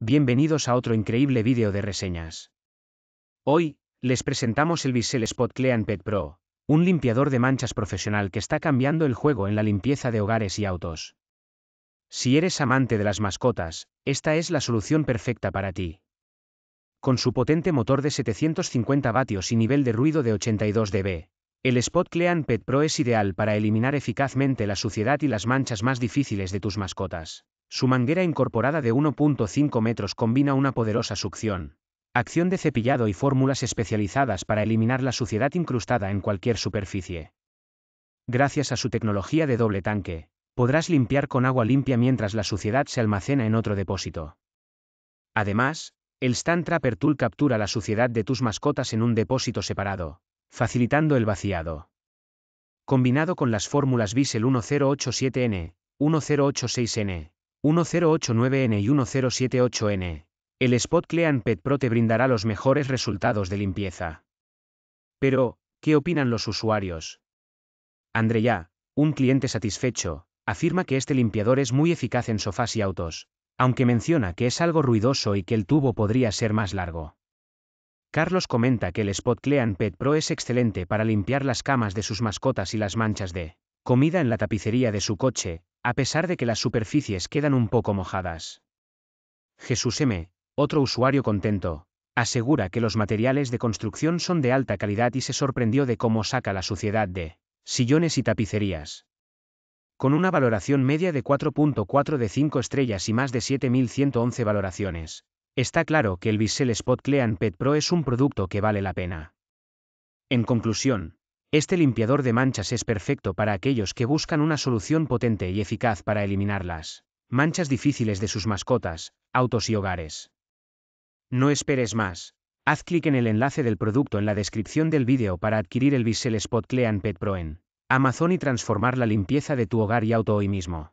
Bienvenidos a otro increíble vídeo de reseñas. Hoy, les presentamos el Bissell Spot Clean Pet Pro, un limpiador de manchas profesional que está cambiando el juego en la limpieza de hogares y autos. Si eres amante de las mascotas, esta es la solución perfecta para ti. Con su potente motor de 750 vatios y nivel de ruido de 82 dB, el Spot Clean Pet Pro es ideal para eliminar eficazmente la suciedad y las manchas más difíciles de tus mascotas. Su manguera incorporada de 1.5 metros combina una poderosa succión, acción de cepillado y fórmulas especializadas para eliminar la suciedad incrustada en cualquier superficie. Gracias a su tecnología de doble tanque, podrás limpiar con agua limpia mientras la suciedad se almacena en otro depósito. Además, el Stand Trapper Tool captura la suciedad de tus mascotas en un depósito separado, facilitando el vaciado. Combinado con las fórmulas Visel 1087N, 1086N, 1089N y 1078N, el Spot Clean Pet Pro te brindará los mejores resultados de limpieza. Pero, ¿qué opinan los usuarios? Andrea, un cliente satisfecho, afirma que este limpiador es muy eficaz en sofás y autos, aunque menciona que es algo ruidoso y que el tubo podría ser más largo. Carlos comenta que el Spot Clean Pet Pro es excelente para limpiar las camas de sus mascotas y las manchas de comida en la tapicería de su coche, a pesar de que las superficies quedan un poco mojadas. Jesús M., otro usuario contento, asegura que los materiales de construcción son de alta calidad y se sorprendió de cómo saca la suciedad de sillones y tapicerías. Con una valoración media de 4.4 de 5 estrellas y más de 7.111 valoraciones, está claro que el Bissell Spot Clean Pet Pro es un producto que vale la pena. En conclusión, este limpiador de manchas es perfecto para aquellos que buscan una solución potente y eficaz para eliminar las Manchas difíciles de sus mascotas, autos y hogares. No esperes más. Haz clic en el enlace del producto en la descripción del vídeo para adquirir el Bissell Spot Clean Pet Pro en Amazon y transformar la limpieza de tu hogar y auto hoy mismo.